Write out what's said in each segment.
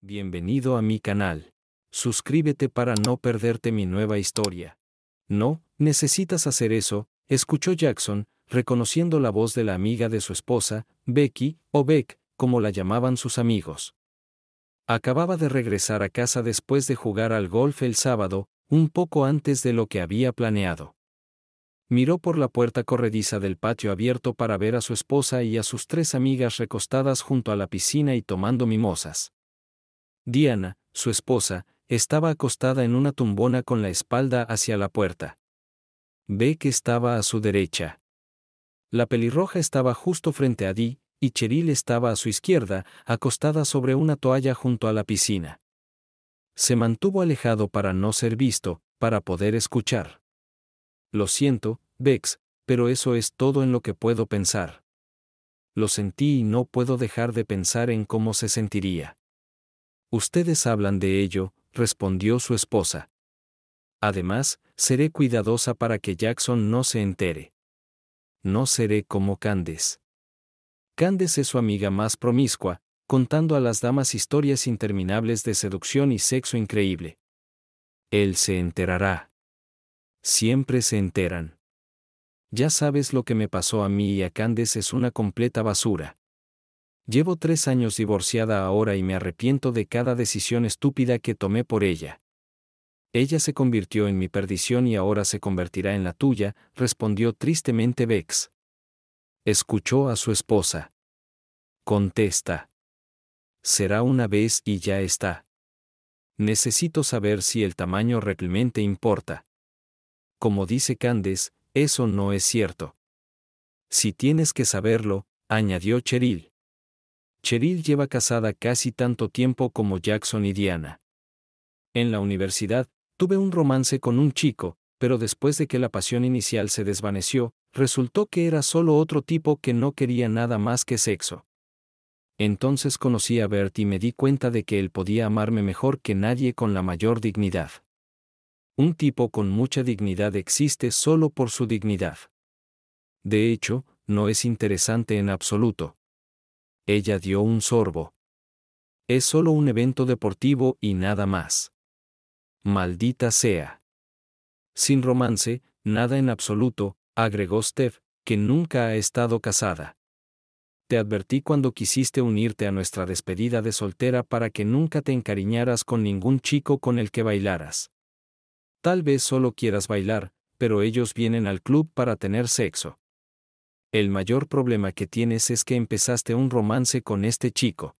Bienvenido a mi canal. Suscríbete para no perderte mi nueva historia. No, necesitas hacer eso, escuchó Jackson, reconociendo la voz de la amiga de su esposa, Becky, o Beck, como la llamaban sus amigos. Acababa de regresar a casa después de jugar al golf el sábado, un poco antes de lo que había planeado. Miró por la puerta corrediza del patio abierto para ver a su esposa y a sus tres amigas recostadas junto a la piscina y tomando mimosas. Diana, su esposa, estaba acostada en una tumbona con la espalda hacia la puerta. Beck estaba a su derecha. La pelirroja estaba justo frente a Dee, y Cheryl estaba a su izquierda, acostada sobre una toalla junto a la piscina. Se mantuvo alejado para no ser visto, para poder escuchar. Lo siento, Bex, pero eso es todo en lo que puedo pensar. Lo sentí y no puedo dejar de pensar en cómo se sentiría. Ustedes hablan de ello, respondió su esposa. Además, seré cuidadosa para que Jackson no se entere. No seré como Candes. Candes es su amiga más promiscua, contando a las damas historias interminables de seducción y sexo increíble. Él se enterará. Siempre se enteran. Ya sabes lo que me pasó a mí y a Candes es una completa basura. Llevo tres años divorciada ahora y me arrepiento de cada decisión estúpida que tomé por ella. Ella se convirtió en mi perdición y ahora se convertirá en la tuya, respondió tristemente Bex. Escuchó a su esposa. Contesta. Será una vez y ya está. Necesito saber si el tamaño realmente importa. Como dice Candes, eso no es cierto. Si tienes que saberlo, añadió Cheryl. Cheryl lleva casada casi tanto tiempo como Jackson y Diana. En la universidad, tuve un romance con un chico, pero después de que la pasión inicial se desvaneció, resultó que era solo otro tipo que no quería nada más que sexo. Entonces conocí a Bert y me di cuenta de que él podía amarme mejor que nadie con la mayor dignidad. Un tipo con mucha dignidad existe solo por su dignidad. De hecho, no es interesante en absoluto. Ella dio un sorbo. Es solo un evento deportivo y nada más. Maldita sea. Sin romance, nada en absoluto, agregó Steph, que nunca ha estado casada. Te advertí cuando quisiste unirte a nuestra despedida de soltera para que nunca te encariñaras con ningún chico con el que bailaras. Tal vez solo quieras bailar, pero ellos vienen al club para tener sexo el mayor problema que tienes es que empezaste un romance con este chico.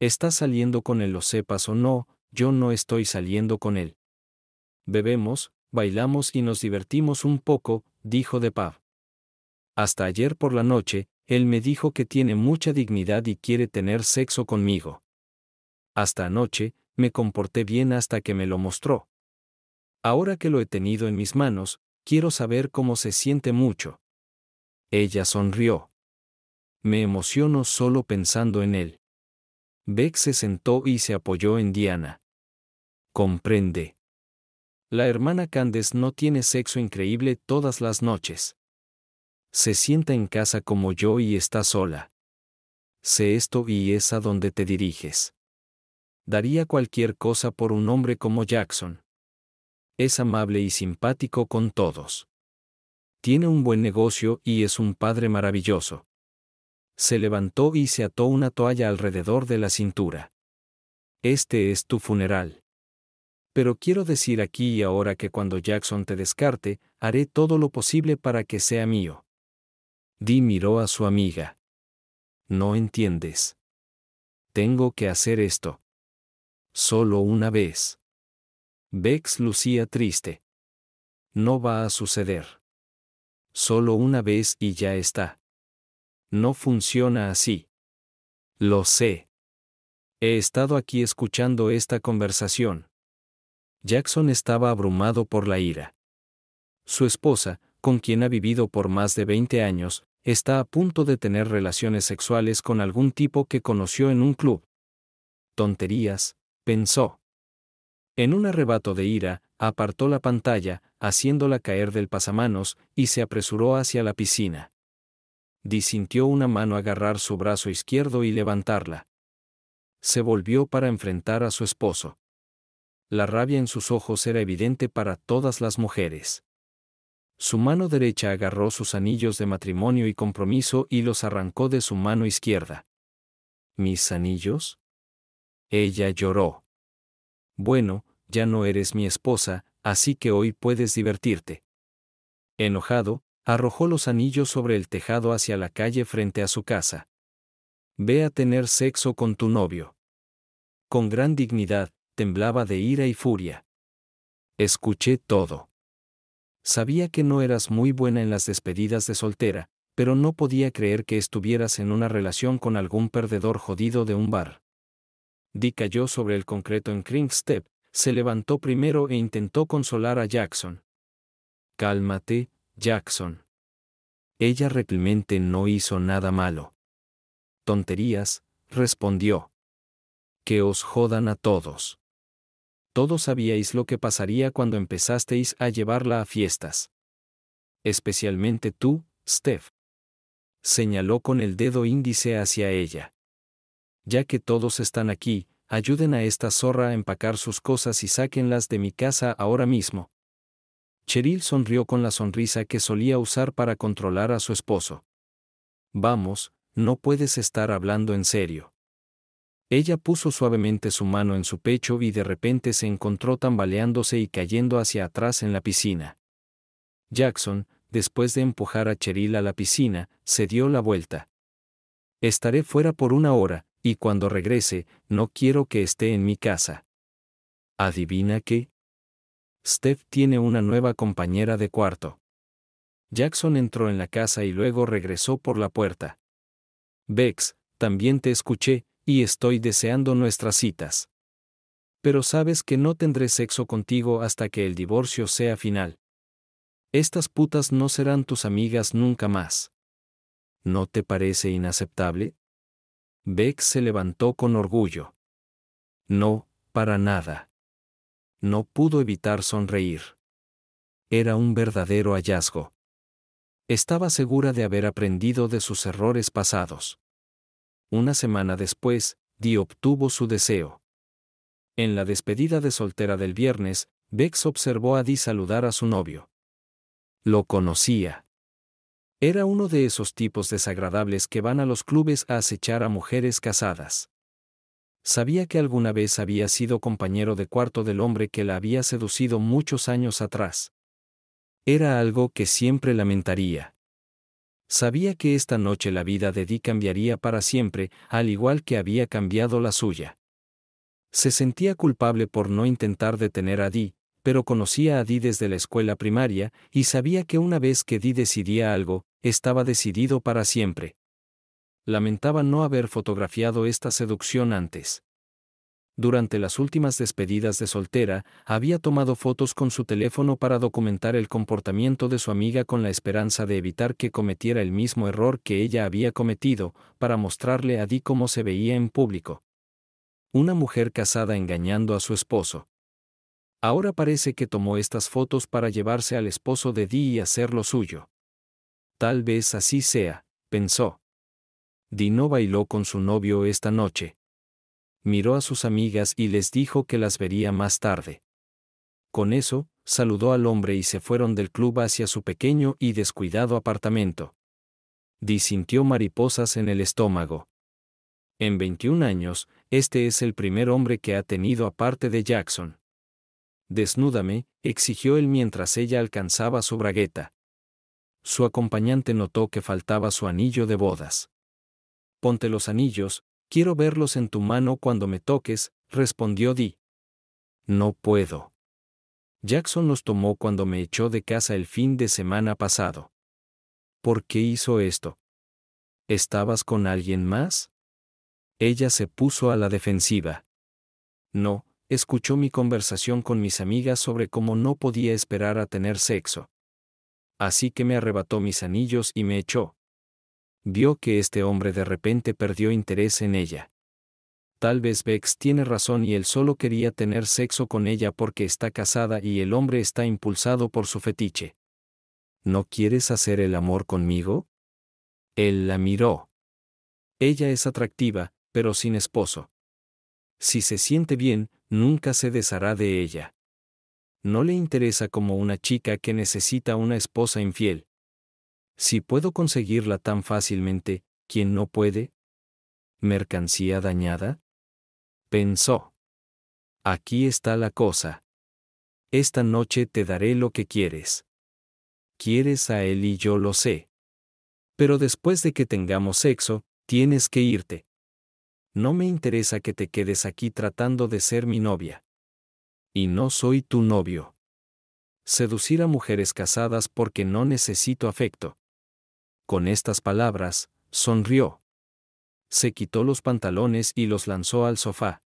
Estás saliendo con él, lo sepas o no, yo no estoy saliendo con él. Bebemos, bailamos y nos divertimos un poco, dijo De Hasta ayer por la noche, él me dijo que tiene mucha dignidad y quiere tener sexo conmigo. Hasta anoche, me comporté bien hasta que me lo mostró. Ahora que lo he tenido en mis manos, quiero saber cómo se siente mucho. Ella sonrió. Me emociono solo pensando en él. Beck se sentó y se apoyó en Diana. Comprende. La hermana Candes no tiene sexo increíble todas las noches. Se sienta en casa como yo y está sola. Sé esto y es a donde te diriges. Daría cualquier cosa por un hombre como Jackson. Es amable y simpático con todos. Tiene un buen negocio y es un padre maravilloso. Se levantó y se ató una toalla alrededor de la cintura. Este es tu funeral. Pero quiero decir aquí y ahora que cuando Jackson te descarte, haré todo lo posible para que sea mío. Dee miró a su amiga. No entiendes. Tengo que hacer esto. Solo una vez. Bex lucía triste. No va a suceder solo una vez y ya está. No funciona así. Lo sé. He estado aquí escuchando esta conversación. Jackson estaba abrumado por la ira. Su esposa, con quien ha vivido por más de 20 años, está a punto de tener relaciones sexuales con algún tipo que conoció en un club. Tonterías, pensó. En un arrebato de ira, apartó la pantalla, haciéndola caer del pasamanos, y se apresuró hacia la piscina. Disintió una mano agarrar su brazo izquierdo y levantarla. Se volvió para enfrentar a su esposo. La rabia en sus ojos era evidente para todas las mujeres. Su mano derecha agarró sus anillos de matrimonio y compromiso y los arrancó de su mano izquierda. ¿Mis anillos? Ella lloró. Bueno, ya no eres mi esposa, así que hoy puedes divertirte. Enojado, arrojó los anillos sobre el tejado hacia la calle frente a su casa. Ve a tener sexo con tu novio. Con gran dignidad, temblaba de ira y furia. Escuché todo. Sabía que no eras muy buena en las despedidas de soltera, pero no podía creer que estuvieras en una relación con algún perdedor jodido de un bar. Di cayó sobre el concreto en Kringstep, se levantó primero e intentó consolar a Jackson. Cálmate, Jackson. Ella realmente no hizo nada malo. Tonterías, respondió. Que os jodan a todos. Todos sabíais lo que pasaría cuando empezasteis a llevarla a fiestas. Especialmente tú, Steph. Señaló con el dedo índice hacia ella. Ya que todos están aquí, ayuden a esta zorra a empacar sus cosas y sáquenlas de mi casa ahora mismo. Cheryl sonrió con la sonrisa que solía usar para controlar a su esposo. Vamos, no puedes estar hablando en serio. Ella puso suavemente su mano en su pecho y de repente se encontró tambaleándose y cayendo hacia atrás en la piscina. Jackson, después de empujar a Cheryl a la piscina, se dio la vuelta. Estaré fuera por una hora, y cuando regrese, no quiero que esté en mi casa. ¿Adivina qué? Steph tiene una nueva compañera de cuarto. Jackson entró en la casa y luego regresó por la puerta. Bex, también te escuché, y estoy deseando nuestras citas. Pero sabes que no tendré sexo contigo hasta que el divorcio sea final. Estas putas no serán tus amigas nunca más. ¿No te parece inaceptable? Beck se levantó con orgullo. No, para nada. No pudo evitar sonreír. Era un verdadero hallazgo. Estaba segura de haber aprendido de sus errores pasados. Una semana después, Dee obtuvo su deseo. En la despedida de soltera del viernes, Bex observó a Di saludar a su novio. Lo conocía. Era uno de esos tipos desagradables que van a los clubes a acechar a mujeres casadas. Sabía que alguna vez había sido compañero de cuarto del hombre que la había seducido muchos años atrás. Era algo que siempre lamentaría. Sabía que esta noche la vida de Di cambiaría para siempre, al igual que había cambiado la suya. Se sentía culpable por no intentar detener a Dee pero conocía a Di desde la escuela primaria y sabía que una vez que Di decidía algo, estaba decidido para siempre. Lamentaba no haber fotografiado esta seducción antes. Durante las últimas despedidas de soltera, había tomado fotos con su teléfono para documentar el comportamiento de su amiga con la esperanza de evitar que cometiera el mismo error que ella había cometido, para mostrarle a Di cómo se veía en público. Una mujer casada engañando a su esposo. Ahora parece que tomó estas fotos para llevarse al esposo de Dee y hacer lo suyo. Tal vez así sea, pensó. Dee no bailó con su novio esta noche. Miró a sus amigas y les dijo que las vería más tarde. Con eso, saludó al hombre y se fueron del club hacia su pequeño y descuidado apartamento. Dee sintió mariposas en el estómago. En 21 años, este es el primer hombre que ha tenido aparte de Jackson. Desnúdame, exigió él mientras ella alcanzaba su bragueta. Su acompañante notó que faltaba su anillo de bodas. Ponte los anillos, quiero verlos en tu mano cuando me toques, respondió Di. No puedo. Jackson los tomó cuando me echó de casa el fin de semana pasado. ¿Por qué hizo esto? ¿Estabas con alguien más? Ella se puso a la defensiva. No, escuchó mi conversación con mis amigas sobre cómo no podía esperar a tener sexo. Así que me arrebató mis anillos y me echó. Vio que este hombre de repente perdió interés en ella. Tal vez Bex tiene razón y él solo quería tener sexo con ella porque está casada y el hombre está impulsado por su fetiche. ¿No quieres hacer el amor conmigo? Él la miró. Ella es atractiva, pero sin esposo. Si se siente bien, nunca se deshará de ella. No le interesa como una chica que necesita una esposa infiel. Si puedo conseguirla tan fácilmente, ¿quién no puede? ¿Mercancía dañada? Pensó. Aquí está la cosa. Esta noche te daré lo que quieres. Quieres a él y yo lo sé. Pero después de que tengamos sexo, tienes que irte no me interesa que te quedes aquí tratando de ser mi novia. Y no soy tu novio. Seducir a mujeres casadas porque no necesito afecto. Con estas palabras, sonrió. Se quitó los pantalones y los lanzó al sofá.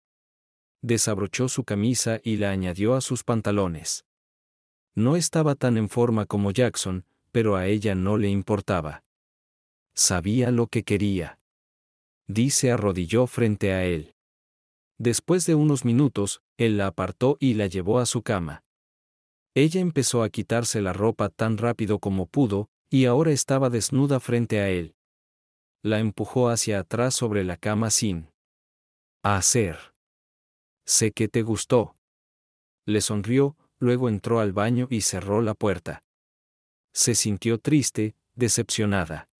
Desabrochó su camisa y la añadió a sus pantalones. No estaba tan en forma como Jackson, pero a ella no le importaba. Sabía lo que quería. Dice se arrodilló frente a él. Después de unos minutos, él la apartó y la llevó a su cama. Ella empezó a quitarse la ropa tan rápido como pudo, y ahora estaba desnuda frente a él. La empujó hacia atrás sobre la cama sin hacer. Sé que te gustó. Le sonrió, luego entró al baño y cerró la puerta. Se sintió triste, decepcionada.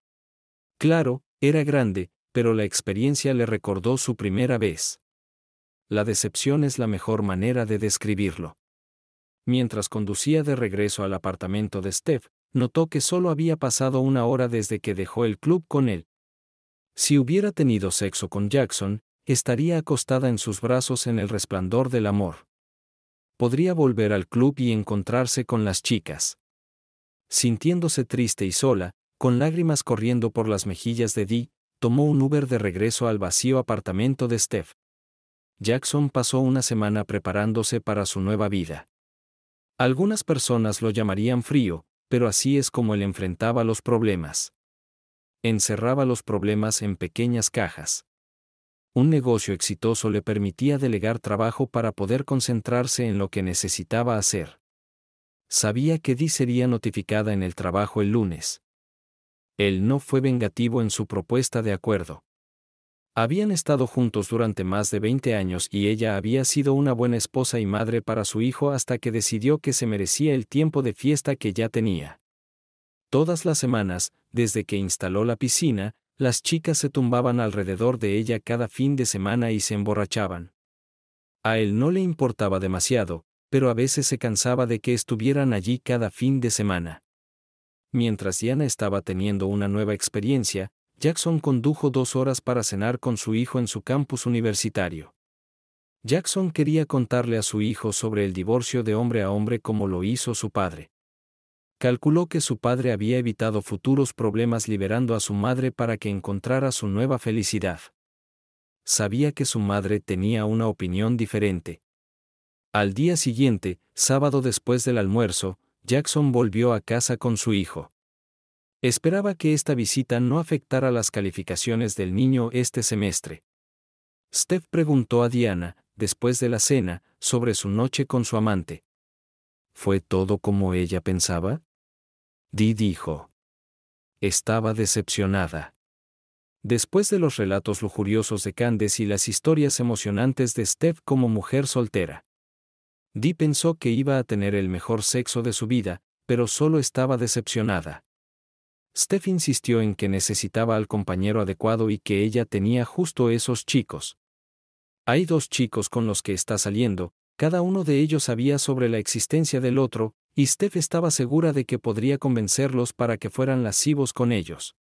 Claro, era grande, pero la experiencia le recordó su primera vez. La decepción es la mejor manera de describirlo. Mientras conducía de regreso al apartamento de Steph, notó que solo había pasado una hora desde que dejó el club con él. Si hubiera tenido sexo con Jackson, estaría acostada en sus brazos en el resplandor del amor. Podría volver al club y encontrarse con las chicas. Sintiéndose triste y sola, con lágrimas corriendo por las mejillas de Dee, tomó un Uber de regreso al vacío apartamento de Steph. Jackson pasó una semana preparándose para su nueva vida. Algunas personas lo llamarían frío, pero así es como él enfrentaba los problemas. Encerraba los problemas en pequeñas cajas. Un negocio exitoso le permitía delegar trabajo para poder concentrarse en lo que necesitaba hacer. Sabía que Dee sería notificada en el trabajo el lunes él no fue vengativo en su propuesta de acuerdo. Habían estado juntos durante más de 20 años y ella había sido una buena esposa y madre para su hijo hasta que decidió que se merecía el tiempo de fiesta que ya tenía. Todas las semanas, desde que instaló la piscina, las chicas se tumbaban alrededor de ella cada fin de semana y se emborrachaban. A él no le importaba demasiado, pero a veces se cansaba de que estuvieran allí cada fin de semana. Mientras Diana estaba teniendo una nueva experiencia, Jackson condujo dos horas para cenar con su hijo en su campus universitario. Jackson quería contarle a su hijo sobre el divorcio de hombre a hombre como lo hizo su padre. Calculó que su padre había evitado futuros problemas liberando a su madre para que encontrara su nueva felicidad. Sabía que su madre tenía una opinión diferente. Al día siguiente, sábado después del almuerzo, Jackson volvió a casa con su hijo. Esperaba que esta visita no afectara las calificaciones del niño este semestre. Steph preguntó a Diana, después de la cena, sobre su noche con su amante. ¿Fue todo como ella pensaba? Dee dijo. Estaba decepcionada. Después de los relatos lujuriosos de Candes y las historias emocionantes de Steph como mujer soltera, Dee pensó que iba a tener el mejor sexo de su vida, pero solo estaba decepcionada. Steph insistió en que necesitaba al compañero adecuado y que ella tenía justo esos chicos. Hay dos chicos con los que está saliendo, cada uno de ellos sabía sobre la existencia del otro, y Steph estaba segura de que podría convencerlos para que fueran lascivos con ellos.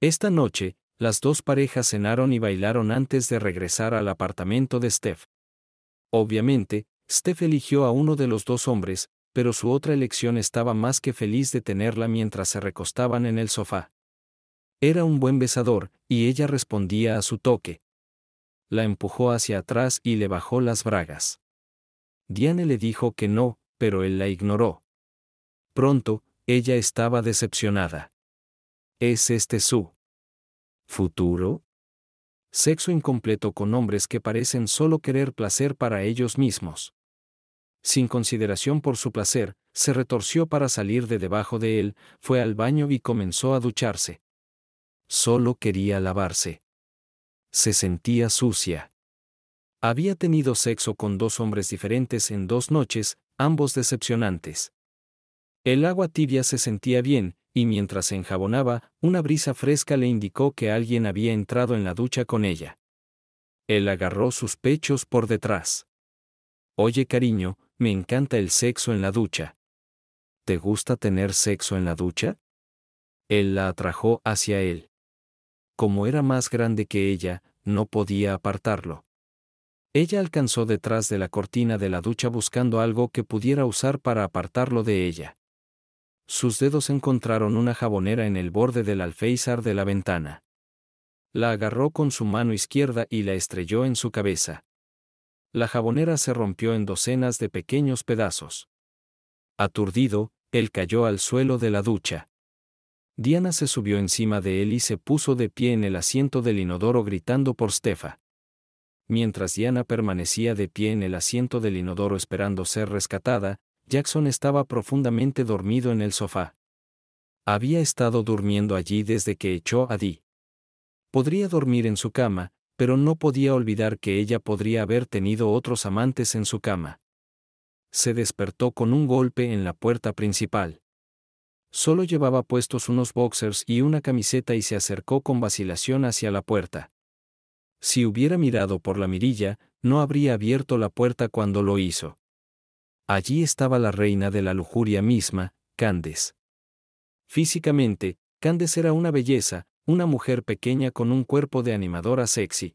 Esta noche, las dos parejas cenaron y bailaron antes de regresar al apartamento de Steph. Obviamente, Steph eligió a uno de los dos hombres, pero su otra elección estaba más que feliz de tenerla mientras se recostaban en el sofá. Era un buen besador, y ella respondía a su toque. La empujó hacia atrás y le bajó las bragas. Diane le dijo que no, pero él la ignoró. Pronto, ella estaba decepcionada. ¿Es este su futuro? Sexo incompleto con hombres que parecen solo querer placer para ellos mismos sin consideración por su placer, se retorció para salir de debajo de él, fue al baño y comenzó a ducharse. Solo quería lavarse. Se sentía sucia. Había tenido sexo con dos hombres diferentes en dos noches, ambos decepcionantes. El agua tibia se sentía bien, y mientras se enjabonaba, una brisa fresca le indicó que alguien había entrado en la ducha con ella. Él agarró sus pechos por detrás. Oye, cariño, me encanta el sexo en la ducha. ¿Te gusta tener sexo en la ducha? Él la atrajo hacia él. Como era más grande que ella, no podía apartarlo. Ella alcanzó detrás de la cortina de la ducha buscando algo que pudiera usar para apartarlo de ella. Sus dedos encontraron una jabonera en el borde del alféizar de la ventana. La agarró con su mano izquierda y la estrelló en su cabeza la jabonera se rompió en docenas de pequeños pedazos. Aturdido, él cayó al suelo de la ducha. Diana se subió encima de él y se puso de pie en el asiento del inodoro gritando por Stefa. Mientras Diana permanecía de pie en el asiento del inodoro esperando ser rescatada, Jackson estaba profundamente dormido en el sofá. Había estado durmiendo allí desde que echó a di. Podría dormir en su cama, pero no podía olvidar que ella podría haber tenido otros amantes en su cama. Se despertó con un golpe en la puerta principal. Solo llevaba puestos unos boxers y una camiseta y se acercó con vacilación hacia la puerta. Si hubiera mirado por la mirilla, no habría abierto la puerta cuando lo hizo. Allí estaba la reina de la lujuria misma, Candes. Físicamente, Candes era una belleza, una mujer pequeña con un cuerpo de animadora sexy.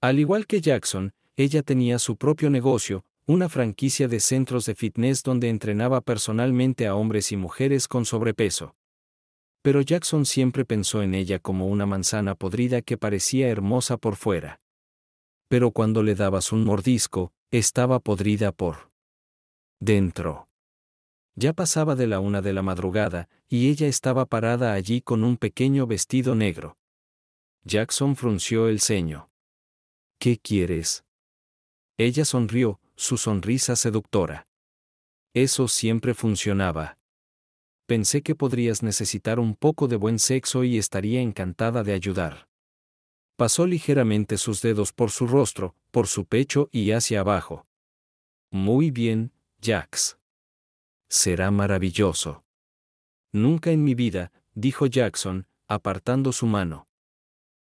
Al igual que Jackson, ella tenía su propio negocio, una franquicia de centros de fitness donde entrenaba personalmente a hombres y mujeres con sobrepeso. Pero Jackson siempre pensó en ella como una manzana podrida que parecía hermosa por fuera. Pero cuando le dabas un mordisco, estaba podrida por dentro. Ya pasaba de la una de la madrugada, y ella estaba parada allí con un pequeño vestido negro. Jackson frunció el ceño. ¿Qué quieres? Ella sonrió, su sonrisa seductora. Eso siempre funcionaba. Pensé que podrías necesitar un poco de buen sexo y estaría encantada de ayudar. Pasó ligeramente sus dedos por su rostro, por su pecho y hacia abajo. Muy bien, Jax. Será maravilloso. Nunca en mi vida, dijo Jackson, apartando su mano.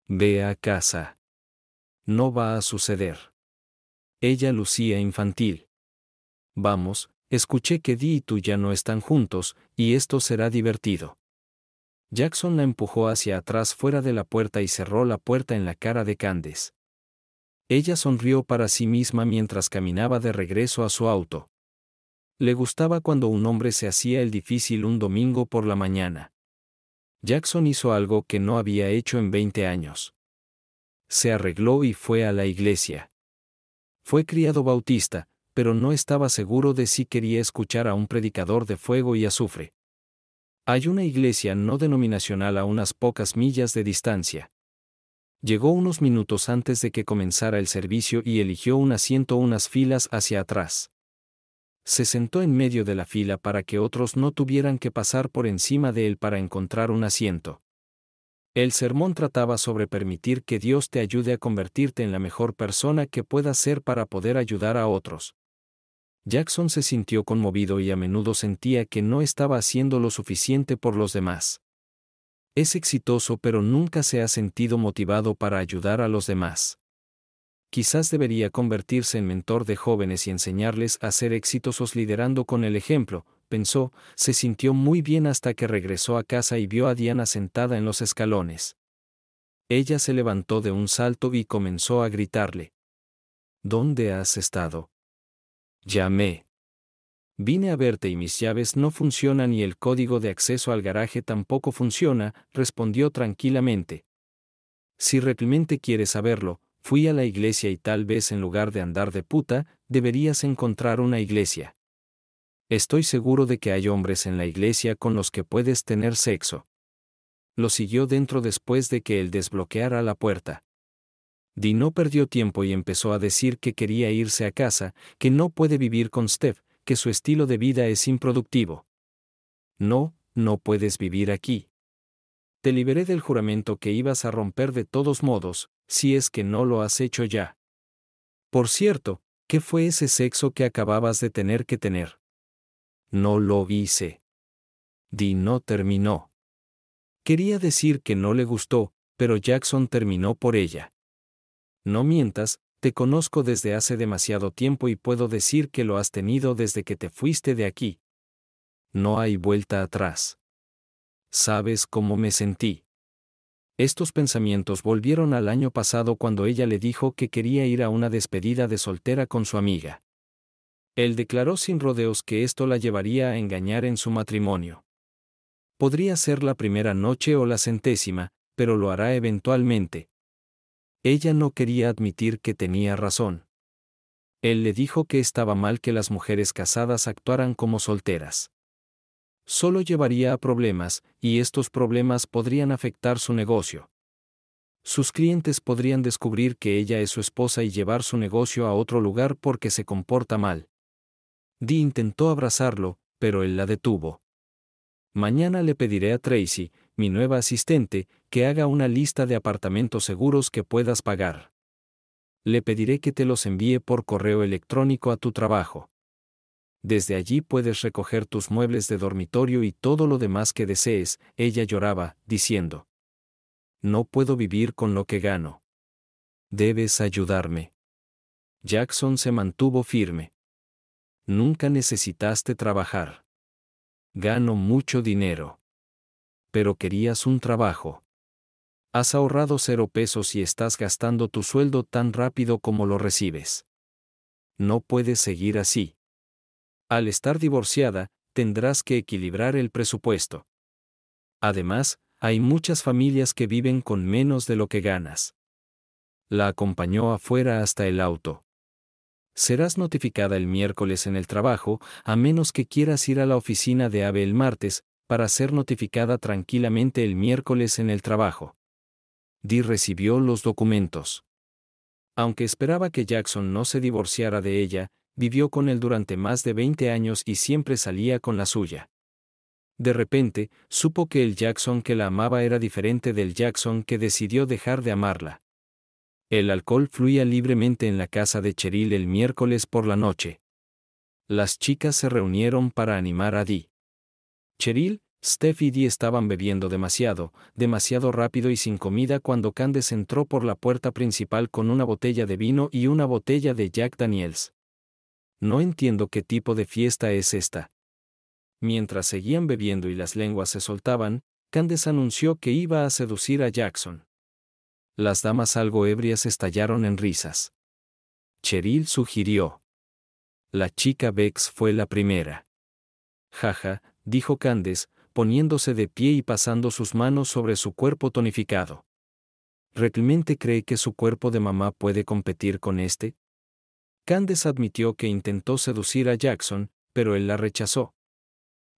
Ve a casa. No va a suceder. Ella lucía infantil. Vamos, escuché que di y tú ya no están juntos, y esto será divertido. Jackson la empujó hacia atrás fuera de la puerta y cerró la puerta en la cara de Candes. Ella sonrió para sí misma mientras caminaba de regreso a su auto. Le gustaba cuando un hombre se hacía el difícil un domingo por la mañana. Jackson hizo algo que no había hecho en 20 años. Se arregló y fue a la iglesia. Fue criado bautista, pero no estaba seguro de si quería escuchar a un predicador de fuego y azufre. Hay una iglesia no denominacional a unas pocas millas de distancia. Llegó unos minutos antes de que comenzara el servicio y eligió un asiento unas filas hacia atrás se sentó en medio de la fila para que otros no tuvieran que pasar por encima de él para encontrar un asiento. El sermón trataba sobre permitir que Dios te ayude a convertirte en la mejor persona que puedas ser para poder ayudar a otros. Jackson se sintió conmovido y a menudo sentía que no estaba haciendo lo suficiente por los demás. Es exitoso pero nunca se ha sentido motivado para ayudar a los demás quizás debería convertirse en mentor de jóvenes y enseñarles a ser exitosos liderando con el ejemplo, pensó, se sintió muy bien hasta que regresó a casa y vio a Diana sentada en los escalones. Ella se levantó de un salto y comenzó a gritarle. ¿Dónde has estado? Llamé. Vine a verte y mis llaves no funcionan y el código de acceso al garaje tampoco funciona, respondió tranquilamente. Si realmente quieres saberlo, fui a la iglesia y tal vez en lugar de andar de puta, deberías encontrar una iglesia. Estoy seguro de que hay hombres en la iglesia con los que puedes tener sexo. Lo siguió dentro después de que él desbloqueara la puerta. Di no perdió tiempo y empezó a decir que quería irse a casa, que no puede vivir con Steph, que su estilo de vida es improductivo. No, no puedes vivir aquí. Te liberé del juramento que ibas a romper de todos modos, si es que no lo has hecho ya. Por cierto, ¿qué fue ese sexo que acababas de tener que tener? No lo hice. Di no terminó. Quería decir que no le gustó, pero Jackson terminó por ella. No mientas, te conozco desde hace demasiado tiempo y puedo decir que lo has tenido desde que te fuiste de aquí. No hay vuelta atrás. Sabes cómo me sentí. Estos pensamientos volvieron al año pasado cuando ella le dijo que quería ir a una despedida de soltera con su amiga. Él declaró sin rodeos que esto la llevaría a engañar en su matrimonio. Podría ser la primera noche o la centésima, pero lo hará eventualmente. Ella no quería admitir que tenía razón. Él le dijo que estaba mal que las mujeres casadas actuaran como solteras solo llevaría a problemas, y estos problemas podrían afectar su negocio. Sus clientes podrían descubrir que ella es su esposa y llevar su negocio a otro lugar porque se comporta mal. Dee intentó abrazarlo, pero él la detuvo. Mañana le pediré a Tracy, mi nueva asistente, que haga una lista de apartamentos seguros que puedas pagar. Le pediré que te los envíe por correo electrónico a tu trabajo. Desde allí puedes recoger tus muebles de dormitorio y todo lo demás que desees, ella lloraba, diciendo. No puedo vivir con lo que gano. Debes ayudarme. Jackson se mantuvo firme. Nunca necesitaste trabajar. Gano mucho dinero. Pero querías un trabajo. Has ahorrado cero pesos y estás gastando tu sueldo tan rápido como lo recibes. No puedes seguir así. Al estar divorciada, tendrás que equilibrar el presupuesto. Además, hay muchas familias que viven con menos de lo que ganas. La acompañó afuera hasta el auto. Serás notificada el miércoles en el trabajo, a menos que quieras ir a la oficina de AVE el martes, para ser notificada tranquilamente el miércoles en el trabajo. Dee recibió los documentos. Aunque esperaba que Jackson no se divorciara de ella, vivió con él durante más de 20 años y siempre salía con la suya. De repente, supo que el Jackson que la amaba era diferente del Jackson que decidió dejar de amarla. El alcohol fluía libremente en la casa de Cheryl el miércoles por la noche. Las chicas se reunieron para animar a Dee. Cheryl, Steph y Dee estaban bebiendo demasiado, demasiado rápido y sin comida cuando Candes entró por la puerta principal con una botella de vino y una botella de Jack Daniels. No entiendo qué tipo de fiesta es esta. Mientras seguían bebiendo y las lenguas se soltaban, Candes anunció que iba a seducir a Jackson. Las damas algo ebrias estallaron en risas. Cheryl sugirió. La chica Bex fue la primera. Jaja, dijo Candes, poniéndose de pie y pasando sus manos sobre su cuerpo tonificado. ¿Realmente cree que su cuerpo de mamá puede competir con este? Candes admitió que intentó seducir a Jackson, pero él la rechazó.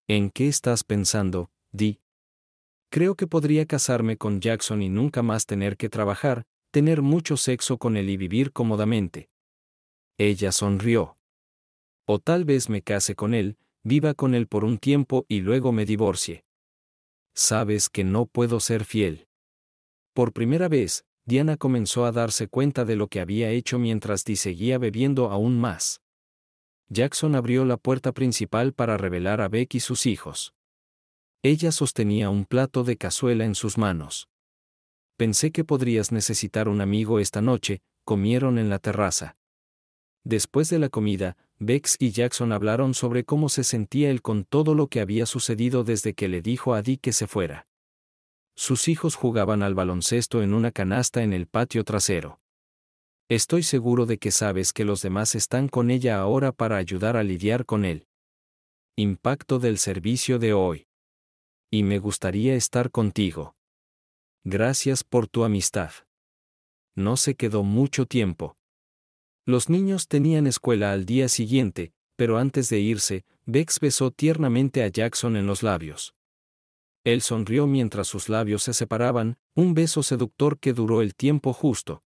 ¿En qué estás pensando, di. Creo que podría casarme con Jackson y nunca más tener que trabajar, tener mucho sexo con él y vivir cómodamente. Ella sonrió. O tal vez me case con él, viva con él por un tiempo y luego me divorcie. Sabes que no puedo ser fiel. Por primera vez, Diana comenzó a darse cuenta de lo que había hecho mientras Dee seguía bebiendo aún más. Jackson abrió la puerta principal para revelar a Beck y sus hijos. Ella sostenía un plato de cazuela en sus manos. Pensé que podrías necesitar un amigo esta noche, comieron en la terraza. Después de la comida, Bex y Jackson hablaron sobre cómo se sentía él con todo lo que había sucedido desde que le dijo a Dee que se fuera sus hijos jugaban al baloncesto en una canasta en el patio trasero. Estoy seguro de que sabes que los demás están con ella ahora para ayudar a lidiar con él. Impacto del servicio de hoy. Y me gustaría estar contigo. Gracias por tu amistad. No se quedó mucho tiempo. Los niños tenían escuela al día siguiente, pero antes de irse, Bex besó tiernamente a Jackson en los labios. Él sonrió mientras sus labios se separaban, un beso seductor que duró el tiempo justo.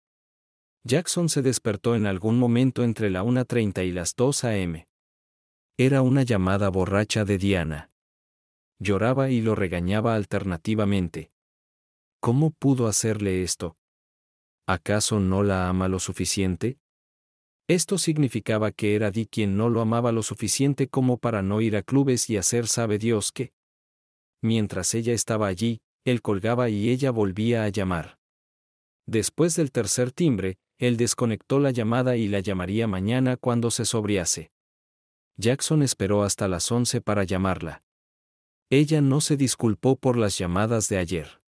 Jackson se despertó en algún momento entre la 1.30 y las 2 a.m. Era una llamada borracha de Diana. Lloraba y lo regañaba alternativamente. ¿Cómo pudo hacerle esto? ¿Acaso no la ama lo suficiente? Esto significaba que era Di quien no lo amaba lo suficiente como para no ir a clubes y hacer sabe Dios que mientras ella estaba allí, él colgaba y ella volvía a llamar. Después del tercer timbre, él desconectó la llamada y la llamaría mañana cuando se sobriase. Jackson esperó hasta las 11 para llamarla. Ella no se disculpó por las llamadas de ayer.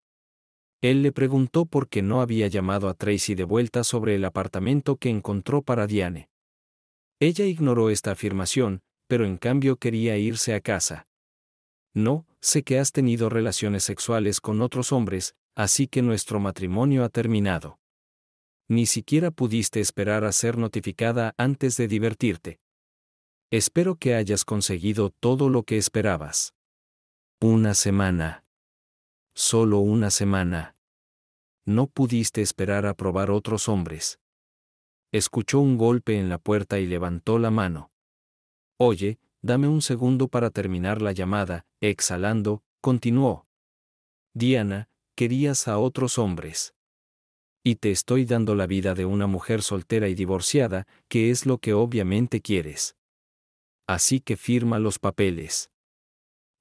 Él le preguntó por qué no había llamado a Tracy de vuelta sobre el apartamento que encontró para Diane. Ella ignoró esta afirmación, pero en cambio quería irse a casa. No, sé que has tenido relaciones sexuales con otros hombres, así que nuestro matrimonio ha terminado. Ni siquiera pudiste esperar a ser notificada antes de divertirte. Espero que hayas conseguido todo lo que esperabas. Una semana. Solo una semana. No pudiste esperar a probar otros hombres. Escuchó un golpe en la puerta y levantó la mano. Oye, Dame un segundo para terminar la llamada, exhalando, continuó. Diana, querías a otros hombres. Y te estoy dando la vida de una mujer soltera y divorciada, que es lo que obviamente quieres. Así que firma los papeles.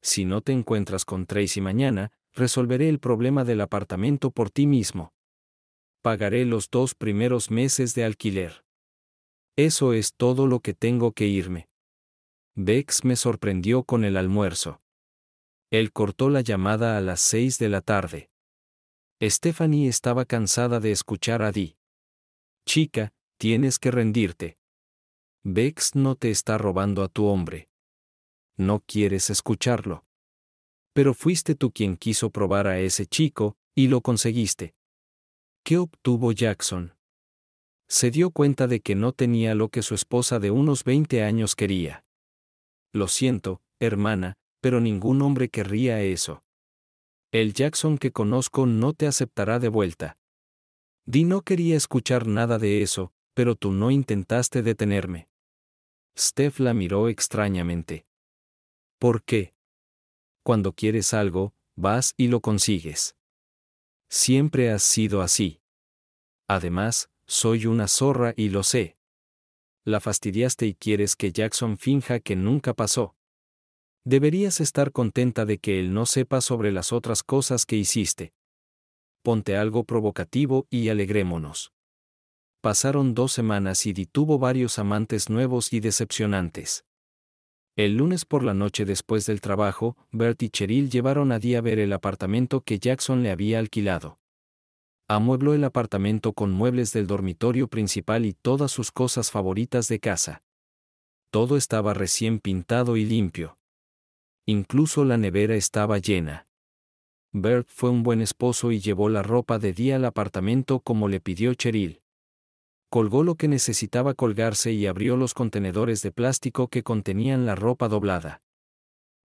Si no te encuentras con Tracy mañana, resolveré el problema del apartamento por ti mismo. Pagaré los dos primeros meses de alquiler. Eso es todo lo que tengo que irme. Bex me sorprendió con el almuerzo. Él cortó la llamada a las seis de la tarde. Stephanie estaba cansada de escuchar a Di. Chica, tienes que rendirte. Bex no te está robando a tu hombre. No quieres escucharlo. Pero fuiste tú quien quiso probar a ese chico, y lo conseguiste. ¿Qué obtuvo Jackson? Se dio cuenta de que no tenía lo que su esposa de unos 20 años quería. Lo siento, hermana, pero ningún hombre querría eso. El Jackson que conozco no te aceptará de vuelta. Di no quería escuchar nada de eso, pero tú no intentaste detenerme. Steph la miró extrañamente. ¿Por qué? Cuando quieres algo, vas y lo consigues. Siempre has sido así. Además, soy una zorra y lo sé la fastidiaste y quieres que Jackson finja que nunca pasó. Deberías estar contenta de que él no sepa sobre las otras cosas que hiciste. Ponte algo provocativo y alegrémonos. Pasaron dos semanas y Di tuvo varios amantes nuevos y decepcionantes. El lunes por la noche después del trabajo, Bert y Cheryl llevaron a Dee a ver el apartamento que Jackson le había alquilado amuebló el apartamento con muebles del dormitorio principal y todas sus cosas favoritas de casa. Todo estaba recién pintado y limpio. Incluso la nevera estaba llena. Bert fue un buen esposo y llevó la ropa de día al apartamento como le pidió Cheryl. Colgó lo que necesitaba colgarse y abrió los contenedores de plástico que contenían la ropa doblada.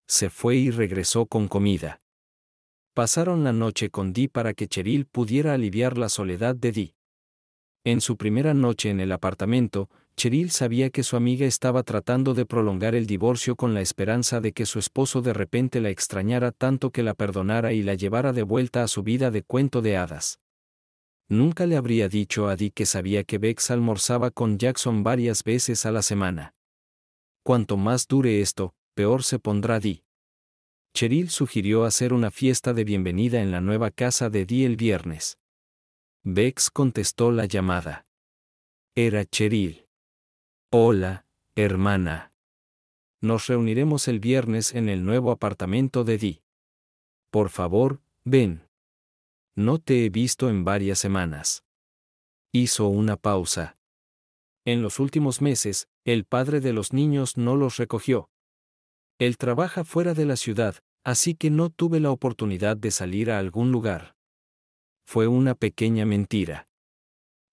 Se fue y regresó con comida. Pasaron la noche con Dee para que Cheryl pudiera aliviar la soledad de Dee. En su primera noche en el apartamento, Cheryl sabía que su amiga estaba tratando de prolongar el divorcio con la esperanza de que su esposo de repente la extrañara tanto que la perdonara y la llevara de vuelta a su vida de cuento de hadas. Nunca le habría dicho a Dee que sabía que Bex almorzaba con Jackson varias veces a la semana. Cuanto más dure esto, peor se pondrá Dee. Cheryl sugirió hacer una fiesta de bienvenida en la nueva casa de Dee el viernes. Bex contestó la llamada. Era Cheryl. Hola, hermana. Nos reuniremos el viernes en el nuevo apartamento de Dee. Por favor, ven. No te he visto en varias semanas. Hizo una pausa. En los últimos meses, el padre de los niños no los recogió, él trabaja fuera de la ciudad, así que no tuve la oportunidad de salir a algún lugar. Fue una pequeña mentira.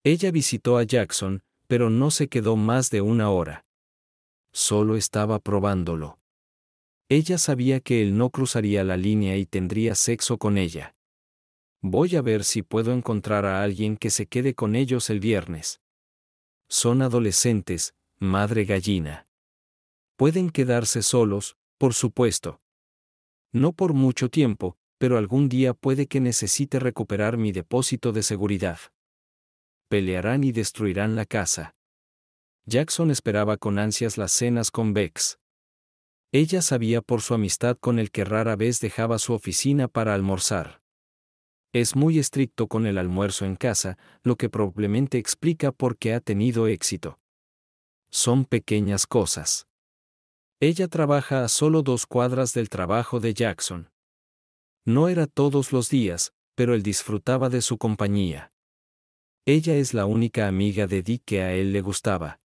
Ella visitó a Jackson, pero no se quedó más de una hora. Solo estaba probándolo. Ella sabía que él no cruzaría la línea y tendría sexo con ella. Voy a ver si puedo encontrar a alguien que se quede con ellos el viernes. Son adolescentes, madre gallina. Pueden quedarse solos, por supuesto. No por mucho tiempo, pero algún día puede que necesite recuperar mi depósito de seguridad. Pelearán y destruirán la casa. Jackson esperaba con ansias las cenas con Bex. Ella sabía por su amistad con el que rara vez dejaba su oficina para almorzar. Es muy estricto con el almuerzo en casa, lo que probablemente explica por qué ha tenido éxito. Son pequeñas cosas. Ella trabaja a solo dos cuadras del trabajo de Jackson. No era todos los días, pero él disfrutaba de su compañía. Ella es la única amiga de Dee que a él le gustaba.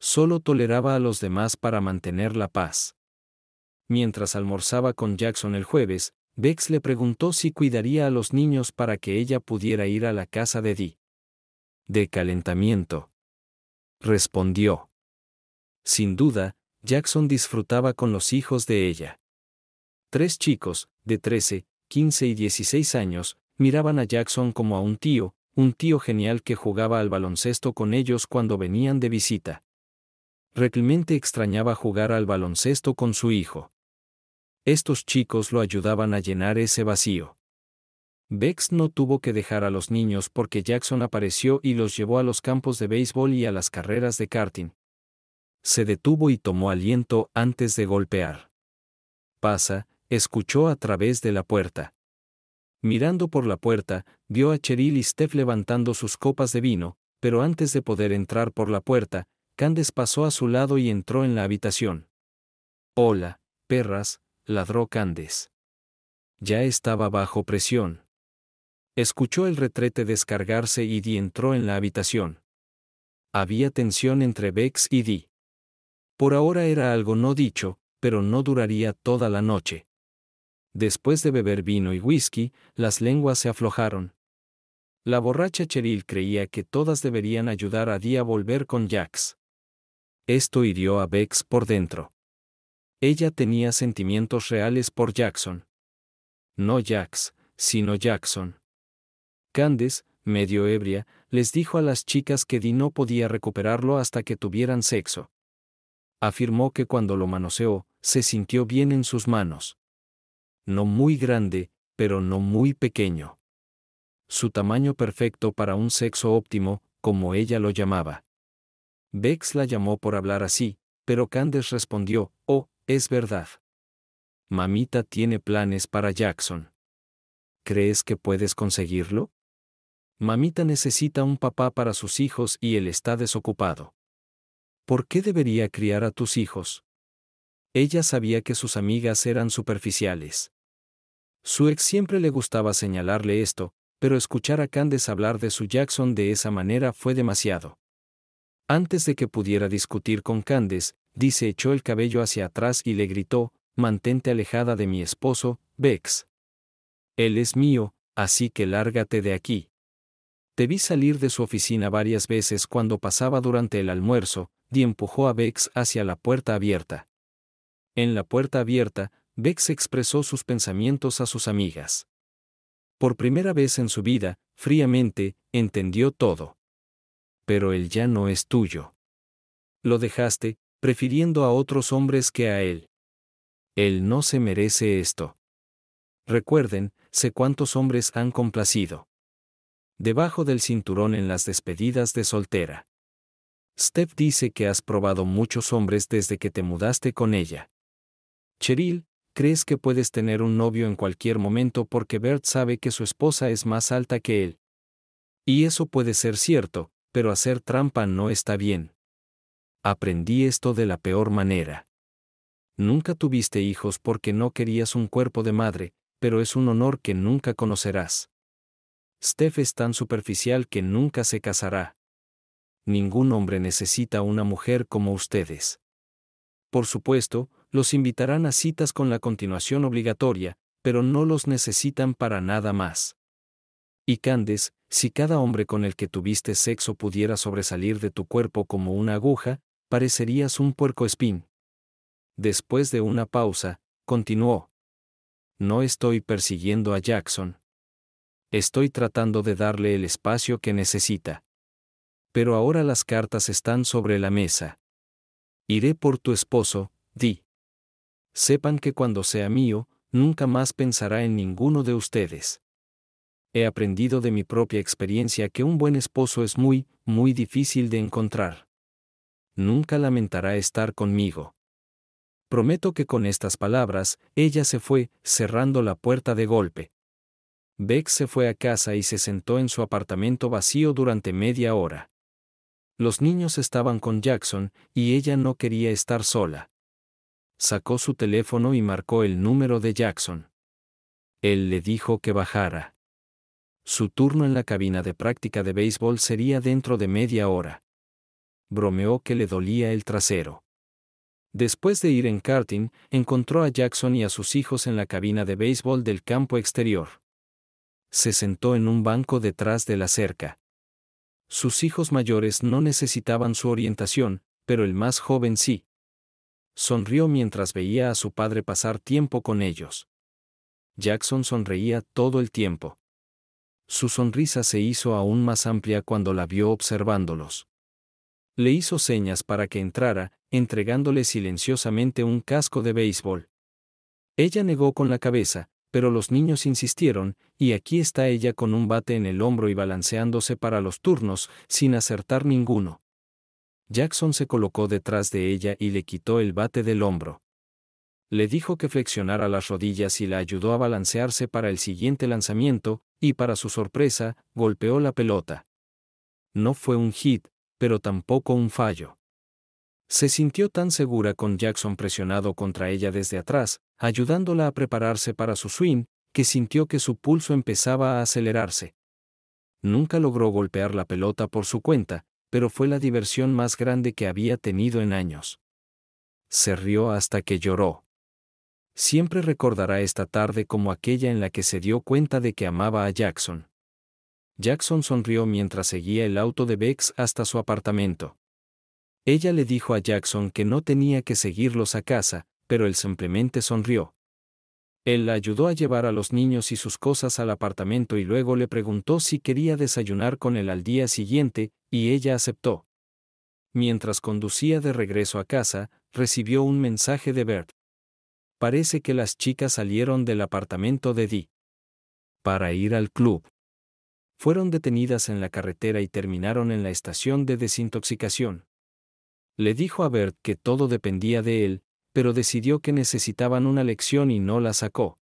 Solo toleraba a los demás para mantener la paz. Mientras almorzaba con Jackson el jueves, Bex le preguntó si cuidaría a los niños para que ella pudiera ir a la casa de Dee. De calentamiento. Respondió. Sin duda, Jackson disfrutaba con los hijos de ella. Tres chicos, de 13, 15 y 16 años, miraban a Jackson como a un tío, un tío genial que jugaba al baloncesto con ellos cuando venían de visita. Reglmente extrañaba jugar al baloncesto con su hijo. Estos chicos lo ayudaban a llenar ese vacío. Bex no tuvo que dejar a los niños porque Jackson apareció y los llevó a los campos de béisbol y a las carreras de karting, se detuvo y tomó aliento antes de golpear. Pasa, escuchó a través de la puerta. Mirando por la puerta, vio a Cheryl y Steph levantando sus copas de vino, pero antes de poder entrar por la puerta, Candes pasó a su lado y entró en la habitación. Hola, perras, ladró Candes. Ya estaba bajo presión. Escuchó el retrete descargarse y Dee entró en la habitación. Había tensión entre Bex y di. Por ahora era algo no dicho, pero no duraría toda la noche. Después de beber vino y whisky, las lenguas se aflojaron. La borracha Cheryl creía que todas deberían ayudar a Dee a volver con Jax. Esto hirió a Bex por dentro. Ella tenía sentimientos reales por Jackson. No Jax, sino Jackson. Candes, medio ebria, les dijo a las chicas que Dee no podía recuperarlo hasta que tuvieran sexo afirmó que cuando lo manoseó, se sintió bien en sus manos. No muy grande, pero no muy pequeño. Su tamaño perfecto para un sexo óptimo, como ella lo llamaba. Bex la llamó por hablar así, pero Candes respondió, oh, es verdad. Mamita tiene planes para Jackson. ¿Crees que puedes conseguirlo? Mamita necesita un papá para sus hijos y él está desocupado. ¿Por qué debería criar a tus hijos? Ella sabía que sus amigas eran superficiales. Su ex siempre le gustaba señalarle esto, pero escuchar a Candes hablar de su Jackson de esa manera fue demasiado. Antes de que pudiera discutir con Candes, Dice echó el cabello hacia atrás y le gritó, Mantente alejada de mi esposo, Bex. Él es mío, así que lárgate de aquí. Te vi salir de su oficina varias veces cuando pasaba durante el almuerzo, y empujó a Bex hacia la puerta abierta. En la puerta abierta, Bex expresó sus pensamientos a sus amigas. Por primera vez en su vida, fríamente, entendió todo. Pero él ya no es tuyo. Lo dejaste, prefiriendo a otros hombres que a él. Él no se merece esto. Recuerden, sé cuántos hombres han complacido. Debajo del cinturón en las despedidas de soltera. Steph dice que has probado muchos hombres desde que te mudaste con ella. Cheryl, crees que puedes tener un novio en cualquier momento porque Bert sabe que su esposa es más alta que él. Y eso puede ser cierto, pero hacer trampa no está bien. Aprendí esto de la peor manera. Nunca tuviste hijos porque no querías un cuerpo de madre, pero es un honor que nunca conocerás. Steph es tan superficial que nunca se casará ningún hombre necesita una mujer como ustedes. Por supuesto, los invitarán a citas con la continuación obligatoria, pero no los necesitan para nada más. Y Candes, si cada hombre con el que tuviste sexo pudiera sobresalir de tu cuerpo como una aguja, parecerías un puerco espín. Después de una pausa, continuó. No estoy persiguiendo a Jackson. Estoy tratando de darle el espacio que necesita pero ahora las cartas están sobre la mesa. Iré por tu esposo, di. Sepan que cuando sea mío, nunca más pensará en ninguno de ustedes. He aprendido de mi propia experiencia que un buen esposo es muy, muy difícil de encontrar. Nunca lamentará estar conmigo. Prometo que con estas palabras, ella se fue, cerrando la puerta de golpe. Beck se fue a casa y se sentó en su apartamento vacío durante media hora. Los niños estaban con Jackson y ella no quería estar sola. Sacó su teléfono y marcó el número de Jackson. Él le dijo que bajara. Su turno en la cabina de práctica de béisbol sería dentro de media hora. Bromeó que le dolía el trasero. Después de ir en karting, encontró a Jackson y a sus hijos en la cabina de béisbol del campo exterior. Se sentó en un banco detrás de la cerca. Sus hijos mayores no necesitaban su orientación, pero el más joven sí. Sonrió mientras veía a su padre pasar tiempo con ellos. Jackson sonreía todo el tiempo. Su sonrisa se hizo aún más amplia cuando la vio observándolos. Le hizo señas para que entrara, entregándole silenciosamente un casco de béisbol. Ella negó con la cabeza, pero los niños insistieron, y aquí está ella con un bate en el hombro y balanceándose para los turnos, sin acertar ninguno. Jackson se colocó detrás de ella y le quitó el bate del hombro. Le dijo que flexionara las rodillas y la ayudó a balancearse para el siguiente lanzamiento, y para su sorpresa, golpeó la pelota. No fue un hit, pero tampoco un fallo. Se sintió tan segura con Jackson presionado contra ella desde atrás, ayudándola a prepararse para su swing, que sintió que su pulso empezaba a acelerarse. Nunca logró golpear la pelota por su cuenta, pero fue la diversión más grande que había tenido en años. Se rió hasta que lloró. Siempre recordará esta tarde como aquella en la que se dio cuenta de que amaba a Jackson. Jackson sonrió mientras seguía el auto de Bex hasta su apartamento. Ella le dijo a Jackson que no tenía que seguirlos a casa, pero él simplemente sonrió. Él la ayudó a llevar a los niños y sus cosas al apartamento y luego le preguntó si quería desayunar con él al día siguiente, y ella aceptó. Mientras conducía de regreso a casa, recibió un mensaje de Bert. Parece que las chicas salieron del apartamento de Dee. Para ir al club. Fueron detenidas en la carretera y terminaron en la estación de desintoxicación. Le dijo a Bert que todo dependía de él, pero decidió que necesitaban una lección y no la sacó.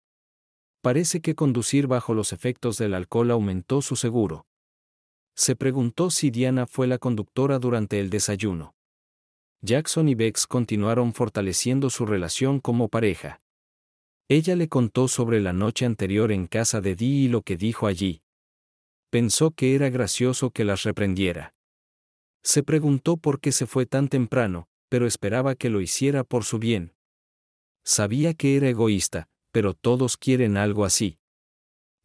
Parece que conducir bajo los efectos del alcohol aumentó su seguro. Se preguntó si Diana fue la conductora durante el desayuno. Jackson y Bex continuaron fortaleciendo su relación como pareja. Ella le contó sobre la noche anterior en casa de Dee y lo que dijo allí. Pensó que era gracioso que las reprendiera. Se preguntó por qué se fue tan temprano, pero esperaba que lo hiciera por su bien. Sabía que era egoísta, pero todos quieren algo así.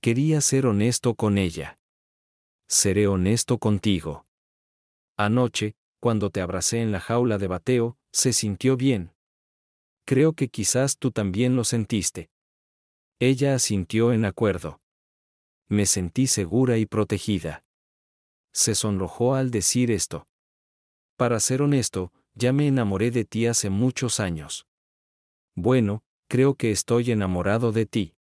Quería ser honesto con ella. Seré honesto contigo. Anoche, cuando te abracé en la jaula de bateo, se sintió bien. Creo que quizás tú también lo sentiste. Ella asintió en acuerdo. Me sentí segura y protegida. Se sonrojó al decir esto. Para ser honesto, ya me enamoré de ti hace muchos años. Bueno, creo que estoy enamorado de ti.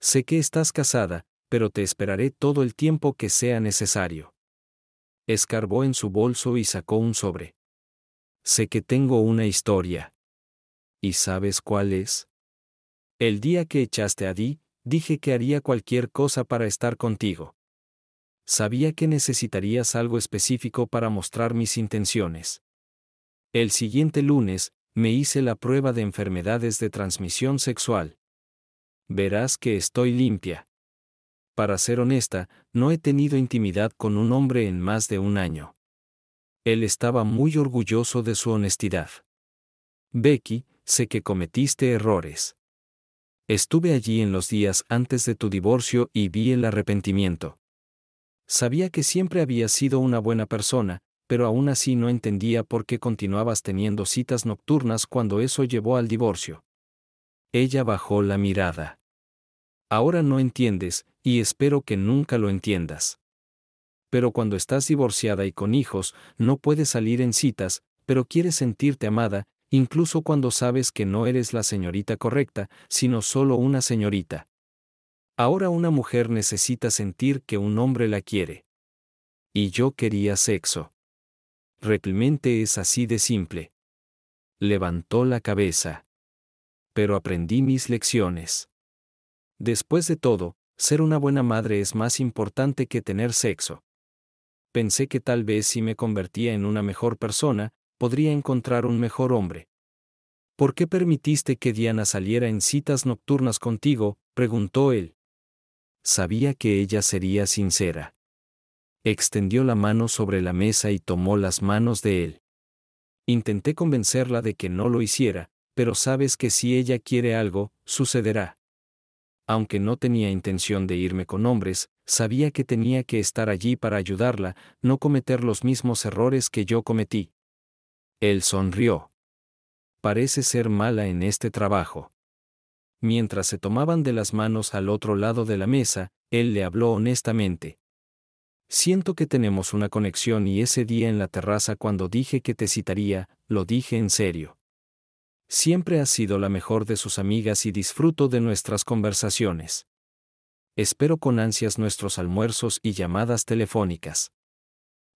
Sé que estás casada, pero te esperaré todo el tiempo que sea necesario. Escarbó en su bolso y sacó un sobre. Sé que tengo una historia. ¿Y sabes cuál es? El día que echaste a Di, dije que haría cualquier cosa para estar contigo. Sabía que necesitarías algo específico para mostrar mis intenciones. El siguiente lunes, me hice la prueba de enfermedades de transmisión sexual. Verás que estoy limpia. Para ser honesta, no he tenido intimidad con un hombre en más de un año. Él estaba muy orgulloso de su honestidad. Becky, sé que cometiste errores. Estuve allí en los días antes de tu divorcio y vi el arrepentimiento. Sabía que siempre había sido una buena persona, pero aún así no entendía por qué continuabas teniendo citas nocturnas cuando eso llevó al divorcio. Ella bajó la mirada. Ahora no entiendes, y espero que nunca lo entiendas. Pero cuando estás divorciada y con hijos, no puedes salir en citas, pero quieres sentirte amada, incluso cuando sabes que no eres la señorita correcta, sino solo una señorita. Ahora una mujer necesita sentir que un hombre la quiere. Y yo quería sexo. Realmente es así de simple. Levantó la cabeza. Pero aprendí mis lecciones. Después de todo, ser una buena madre es más importante que tener sexo. Pensé que tal vez si me convertía en una mejor persona, podría encontrar un mejor hombre. ¿Por qué permitiste que Diana saliera en citas nocturnas contigo? preguntó él. Sabía que ella sería sincera. Extendió la mano sobre la mesa y tomó las manos de él. Intenté convencerla de que no lo hiciera, pero sabes que si ella quiere algo, sucederá. Aunque no tenía intención de irme con hombres, sabía que tenía que estar allí para ayudarla, no cometer los mismos errores que yo cometí. Él sonrió. Parece ser mala en este trabajo. Mientras se tomaban de las manos al otro lado de la mesa, él le habló honestamente. Siento que tenemos una conexión y ese día en la terraza cuando dije que te citaría, lo dije en serio. Siempre has sido la mejor de sus amigas y disfruto de nuestras conversaciones. Espero con ansias nuestros almuerzos y llamadas telefónicas.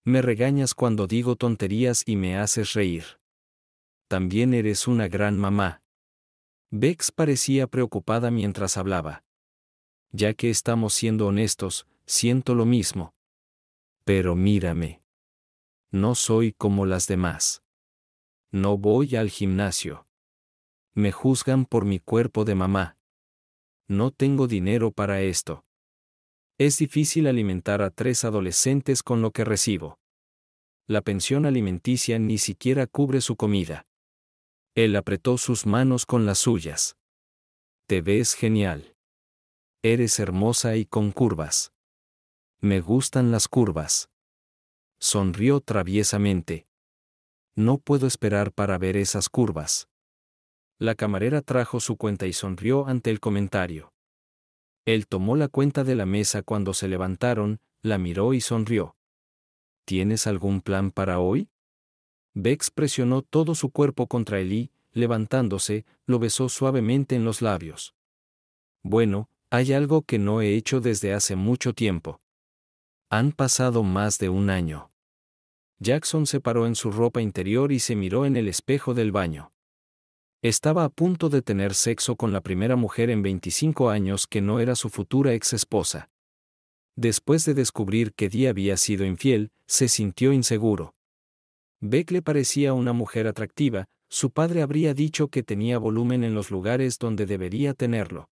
Me regañas cuando digo tonterías y me haces reír. También eres una gran mamá. Bex parecía preocupada mientras hablaba. Ya que estamos siendo honestos, siento lo mismo. Pero mírame. No soy como las demás. No voy al gimnasio. Me juzgan por mi cuerpo de mamá. No tengo dinero para esto. Es difícil alimentar a tres adolescentes con lo que recibo. La pensión alimenticia ni siquiera cubre su comida. Él apretó sus manos con las suyas. Te ves genial. Eres hermosa y con curvas. Me gustan las curvas. Sonrió traviesamente. No puedo esperar para ver esas curvas. La camarera trajo su cuenta y sonrió ante el comentario. Él tomó la cuenta de la mesa cuando se levantaron, la miró y sonrió. ¿Tienes algún plan para hoy? Bex presionó todo su cuerpo contra él y, levantándose, lo besó suavemente en los labios. Bueno, hay algo que no he hecho desde hace mucho tiempo. Han pasado más de un año. Jackson se paró en su ropa interior y se miró en el espejo del baño. Estaba a punto de tener sexo con la primera mujer en 25 años que no era su futura ex esposa. Después de descubrir que Dee había sido infiel, se sintió inseguro. Beck le parecía una mujer atractiva, su padre habría dicho que tenía volumen en los lugares donde debería tenerlo.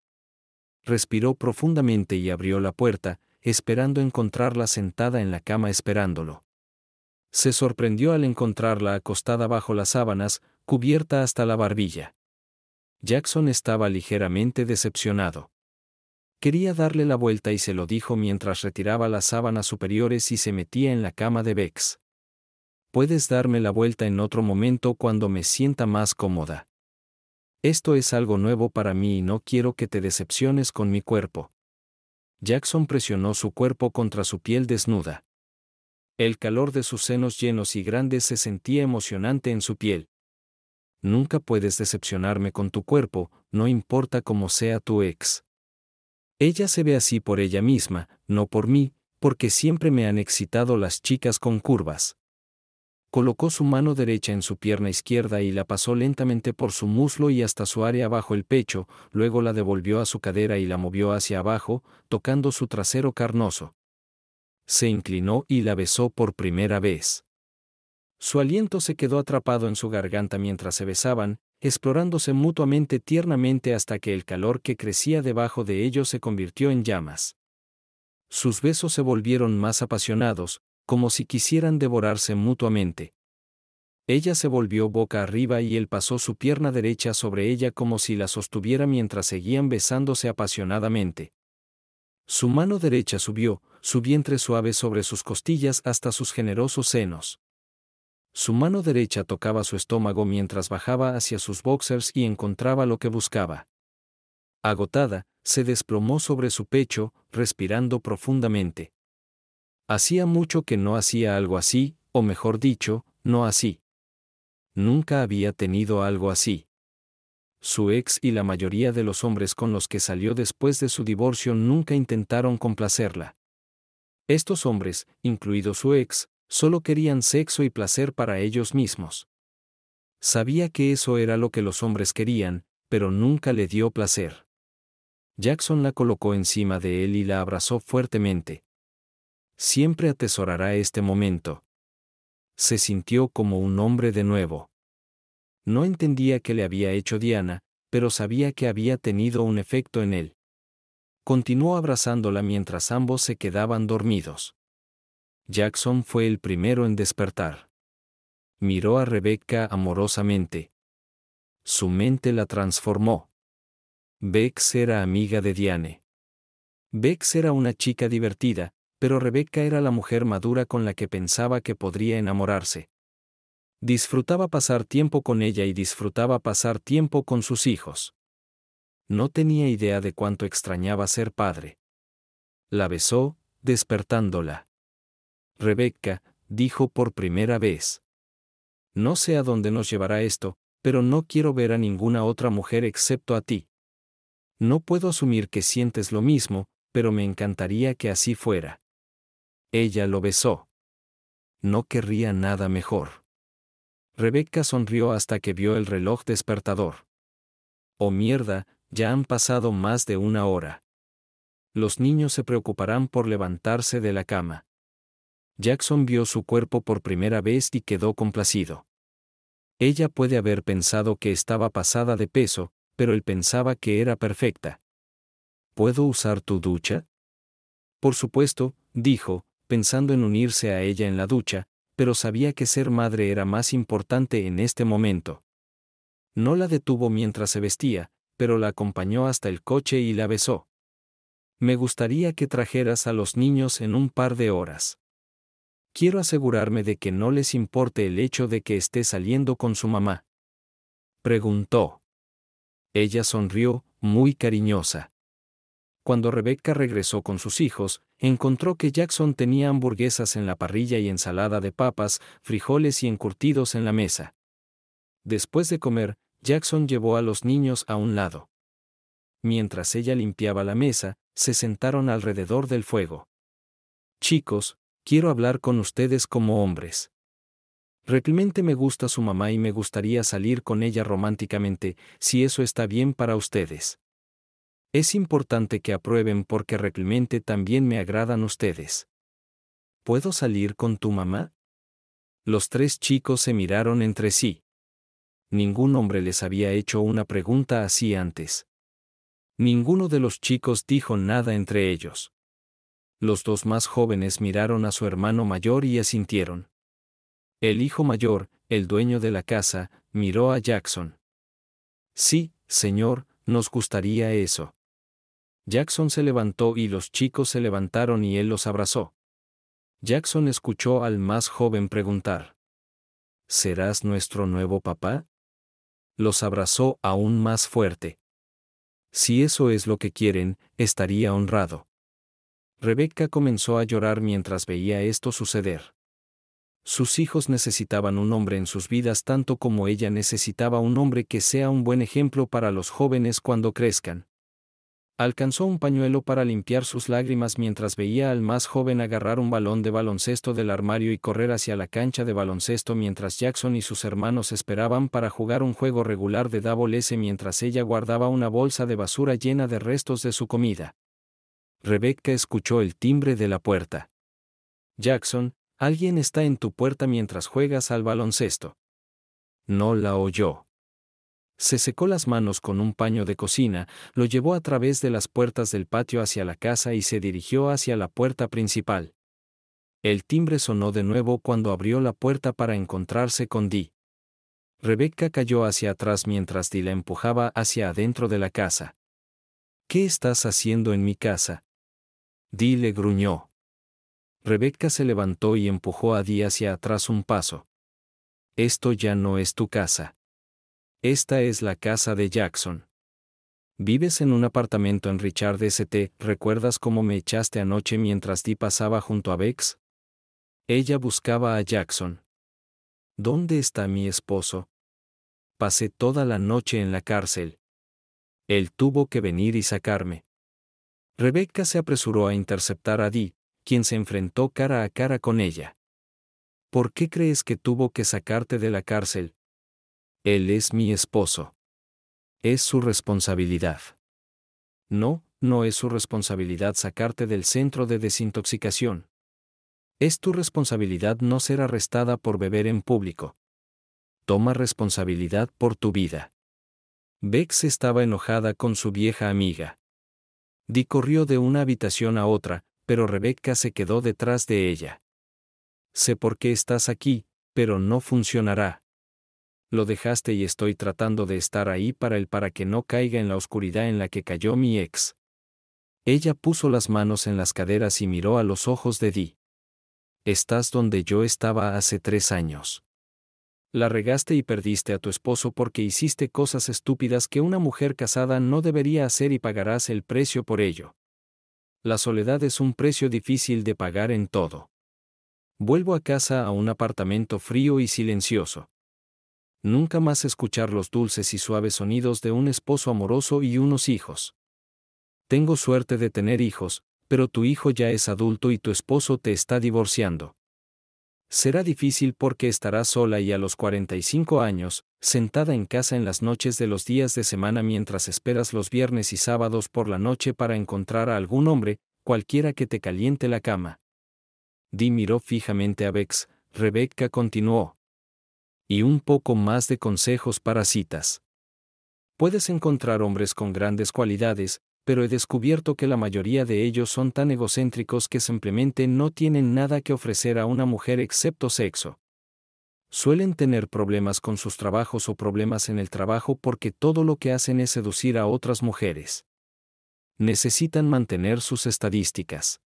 Respiró profundamente y abrió la puerta, esperando encontrarla sentada en la cama esperándolo. Se sorprendió al encontrarla acostada bajo las sábanas, cubierta hasta la barbilla. Jackson estaba ligeramente decepcionado. Quería darle la vuelta y se lo dijo mientras retiraba las sábanas superiores y se metía en la cama de Bex. Puedes darme la vuelta en otro momento cuando me sienta más cómoda. Esto es algo nuevo para mí y no quiero que te decepciones con mi cuerpo. Jackson presionó su cuerpo contra su piel desnuda. El calor de sus senos llenos y grandes se sentía emocionante en su piel. Nunca puedes decepcionarme con tu cuerpo, no importa cómo sea tu ex. Ella se ve así por ella misma, no por mí, porque siempre me han excitado las chicas con curvas colocó su mano derecha en su pierna izquierda y la pasó lentamente por su muslo y hasta su área bajo el pecho, luego la devolvió a su cadera y la movió hacia abajo, tocando su trasero carnoso. Se inclinó y la besó por primera vez. Su aliento se quedó atrapado en su garganta mientras se besaban, explorándose mutuamente tiernamente hasta que el calor que crecía debajo de ellos se convirtió en llamas. Sus besos se volvieron más apasionados, como si quisieran devorarse mutuamente. Ella se volvió boca arriba y él pasó su pierna derecha sobre ella como si la sostuviera mientras seguían besándose apasionadamente. Su mano derecha subió, su vientre suave sobre sus costillas hasta sus generosos senos. Su mano derecha tocaba su estómago mientras bajaba hacia sus boxers y encontraba lo que buscaba. Agotada, se desplomó sobre su pecho, respirando profundamente. Hacía mucho que no hacía algo así, o mejor dicho, no así. Nunca había tenido algo así. Su ex y la mayoría de los hombres con los que salió después de su divorcio nunca intentaron complacerla. Estos hombres, incluido su ex, solo querían sexo y placer para ellos mismos. Sabía que eso era lo que los hombres querían, pero nunca le dio placer. Jackson la colocó encima de él y la abrazó fuertemente, siempre atesorará este momento. Se sintió como un hombre de nuevo. No entendía qué le había hecho Diana, pero sabía que había tenido un efecto en él. Continuó abrazándola mientras ambos se quedaban dormidos. Jackson fue el primero en despertar. Miró a Rebecca amorosamente. Su mente la transformó. Bex era amiga de Diane. Bex era una chica divertida, pero Rebeca era la mujer madura con la que pensaba que podría enamorarse. Disfrutaba pasar tiempo con ella y disfrutaba pasar tiempo con sus hijos. No tenía idea de cuánto extrañaba ser padre. La besó, despertándola. Rebeca, dijo por primera vez. No sé a dónde nos llevará esto, pero no quiero ver a ninguna otra mujer excepto a ti. No puedo asumir que sientes lo mismo, pero me encantaría que así fuera. Ella lo besó. No querría nada mejor. Rebecca sonrió hasta que vio el reloj despertador. Oh mierda, ya han pasado más de una hora. Los niños se preocuparán por levantarse de la cama. Jackson vio su cuerpo por primera vez y quedó complacido. Ella puede haber pensado que estaba pasada de peso, pero él pensaba que era perfecta. ¿Puedo usar tu ducha? Por supuesto, dijo, pensando en unirse a ella en la ducha, pero sabía que ser madre era más importante en este momento. No la detuvo mientras se vestía, pero la acompañó hasta el coche y la besó. Me gustaría que trajeras a los niños en un par de horas. Quiero asegurarme de que no les importe el hecho de que esté saliendo con su mamá. Preguntó. Ella sonrió, muy cariñosa. Cuando Rebecca regresó con sus hijos, encontró que Jackson tenía hamburguesas en la parrilla y ensalada de papas, frijoles y encurtidos en la mesa. Después de comer, Jackson llevó a los niños a un lado. Mientras ella limpiaba la mesa, se sentaron alrededor del fuego. Chicos, quiero hablar con ustedes como hombres. Realmente me gusta su mamá y me gustaría salir con ella románticamente, si eso está bien para ustedes. Es importante que aprueben porque realmente también me agradan ustedes. ¿Puedo salir con tu mamá? Los tres chicos se miraron entre sí. Ningún hombre les había hecho una pregunta así antes. Ninguno de los chicos dijo nada entre ellos. Los dos más jóvenes miraron a su hermano mayor y asintieron. El hijo mayor, el dueño de la casa, miró a Jackson. Sí, señor, nos gustaría eso. Jackson se levantó y los chicos se levantaron y él los abrazó. Jackson escuchó al más joven preguntar. ¿Serás nuestro nuevo papá? Los abrazó aún más fuerte. Si eso es lo que quieren, estaría honrado. Rebecca comenzó a llorar mientras veía esto suceder. Sus hijos necesitaban un hombre en sus vidas tanto como ella necesitaba un hombre que sea un buen ejemplo para los jóvenes cuando crezcan. Alcanzó un pañuelo para limpiar sus lágrimas mientras veía al más joven agarrar un balón de baloncesto del armario y correr hacia la cancha de baloncesto mientras Jackson y sus hermanos esperaban para jugar un juego regular de Double S mientras ella guardaba una bolsa de basura llena de restos de su comida. Rebecca escuchó el timbre de la puerta. Jackson, alguien está en tu puerta mientras juegas al baloncesto. No la oyó. Se secó las manos con un paño de cocina, lo llevó a través de las puertas del patio hacia la casa y se dirigió hacia la puerta principal. El timbre sonó de nuevo cuando abrió la puerta para encontrarse con Dee. Rebecca cayó hacia atrás mientras Dee la empujaba hacia adentro de la casa. ¿Qué estás haciendo en mi casa? Dee le gruñó. Rebecca se levantó y empujó a Dee hacia atrás un paso. Esto ya no es tu casa. Esta es la casa de Jackson. Vives en un apartamento en Richard St. ¿Recuerdas cómo me echaste anoche mientras ti pasaba junto a Bex? Ella buscaba a Jackson. ¿Dónde está mi esposo? Pasé toda la noche en la cárcel. Él tuvo que venir y sacarme. Rebecca se apresuró a interceptar a Dee, quien se enfrentó cara a cara con ella. ¿Por qué crees que tuvo que sacarte de la cárcel? Él es mi esposo. Es su responsabilidad. No, no es su responsabilidad sacarte del centro de desintoxicación. Es tu responsabilidad no ser arrestada por beber en público. Toma responsabilidad por tu vida. Bex estaba enojada con su vieja amiga. Di corrió de una habitación a otra, pero Rebecca se quedó detrás de ella. Sé por qué estás aquí, pero no funcionará lo dejaste y estoy tratando de estar ahí para él para que no caiga en la oscuridad en la que cayó mi ex. Ella puso las manos en las caderas y miró a los ojos de Di. Estás donde yo estaba hace tres años. La regaste y perdiste a tu esposo porque hiciste cosas estúpidas que una mujer casada no debería hacer y pagarás el precio por ello. La soledad es un precio difícil de pagar en todo. Vuelvo a casa a un apartamento frío y silencioso nunca más escuchar los dulces y suaves sonidos de un esposo amoroso y unos hijos. Tengo suerte de tener hijos, pero tu hijo ya es adulto y tu esposo te está divorciando. Será difícil porque estarás sola y a los 45 años, sentada en casa en las noches de los días de semana mientras esperas los viernes y sábados por la noche para encontrar a algún hombre, cualquiera que te caliente la cama. Di miró fijamente a Bex, Rebecca continuó y un poco más de consejos para citas. Puedes encontrar hombres con grandes cualidades, pero he descubierto que la mayoría de ellos son tan egocéntricos que simplemente no tienen nada que ofrecer a una mujer excepto sexo. Suelen tener problemas con sus trabajos o problemas en el trabajo porque todo lo que hacen es seducir a otras mujeres. Necesitan mantener sus estadísticas.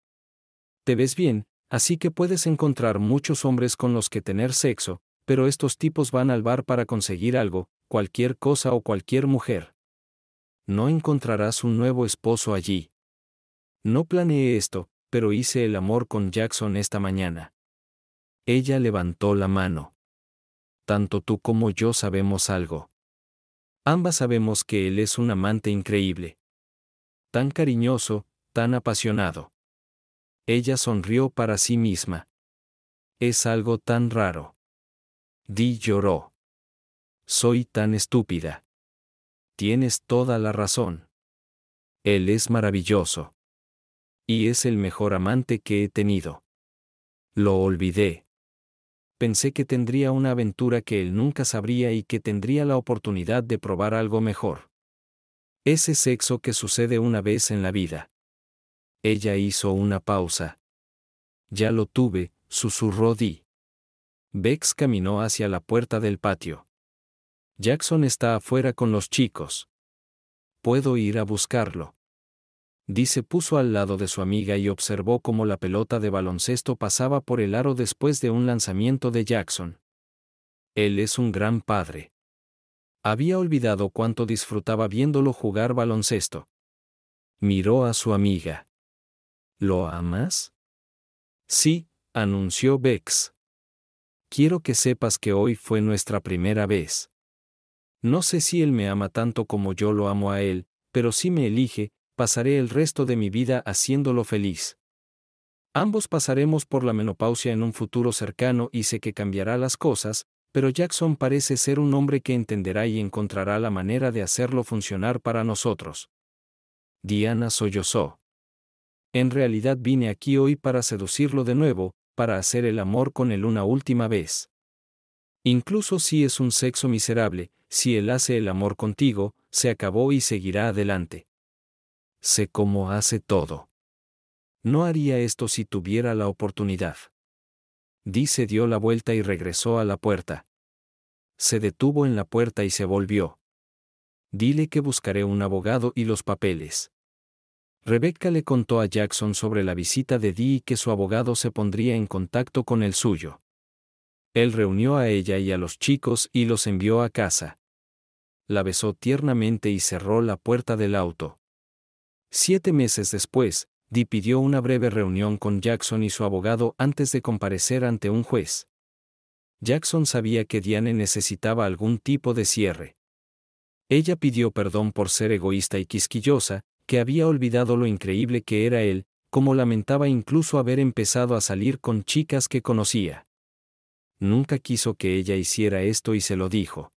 Te ves bien, así que puedes encontrar muchos hombres con los que tener sexo, pero estos tipos van al bar para conseguir algo, cualquier cosa o cualquier mujer. No encontrarás un nuevo esposo allí. No planeé esto, pero hice el amor con Jackson esta mañana. Ella levantó la mano. Tanto tú como yo sabemos algo. Ambas sabemos que él es un amante increíble. Tan cariñoso, tan apasionado. Ella sonrió para sí misma. Es algo tan raro. Di lloró. Soy tan estúpida. Tienes toda la razón. Él es maravilloso. Y es el mejor amante que he tenido. Lo olvidé. Pensé que tendría una aventura que él nunca sabría y que tendría la oportunidad de probar algo mejor. Ese sexo que sucede una vez en la vida. Ella hizo una pausa. Ya lo tuve, susurró Di. Bex caminó hacia la puerta del patio. Jackson está afuera con los chicos. Puedo ir a buscarlo. Dice puso al lado de su amiga y observó cómo la pelota de baloncesto pasaba por el aro después de un lanzamiento de Jackson. Él es un gran padre. Había olvidado cuánto disfrutaba viéndolo jugar baloncesto. Miró a su amiga. ¿Lo amas? Sí, anunció Bex quiero que sepas que hoy fue nuestra primera vez. No sé si él me ama tanto como yo lo amo a él, pero si me elige, pasaré el resto de mi vida haciéndolo feliz. Ambos pasaremos por la menopausia en un futuro cercano y sé que cambiará las cosas, pero Jackson parece ser un hombre que entenderá y encontrará la manera de hacerlo funcionar para nosotros. Diana sollozó. En realidad vine aquí hoy para seducirlo de nuevo, para hacer el amor con él una última vez. Incluso si es un sexo miserable, si él hace el amor contigo, se acabó y seguirá adelante. Sé cómo hace todo. No haría esto si tuviera la oportunidad. Dice dio la vuelta y regresó a la puerta. Se detuvo en la puerta y se volvió. Dile que buscaré un abogado y los papeles. Rebecca le contó a Jackson sobre la visita de Dee y que su abogado se pondría en contacto con el suyo. Él reunió a ella y a los chicos y los envió a casa. La besó tiernamente y cerró la puerta del auto. Siete meses después, Dee pidió una breve reunión con Jackson y su abogado antes de comparecer ante un juez. Jackson sabía que Diane necesitaba algún tipo de cierre. Ella pidió perdón por ser egoísta y quisquillosa, que había olvidado lo increíble que era él, como lamentaba incluso haber empezado a salir con chicas que conocía. Nunca quiso que ella hiciera esto y se lo dijo.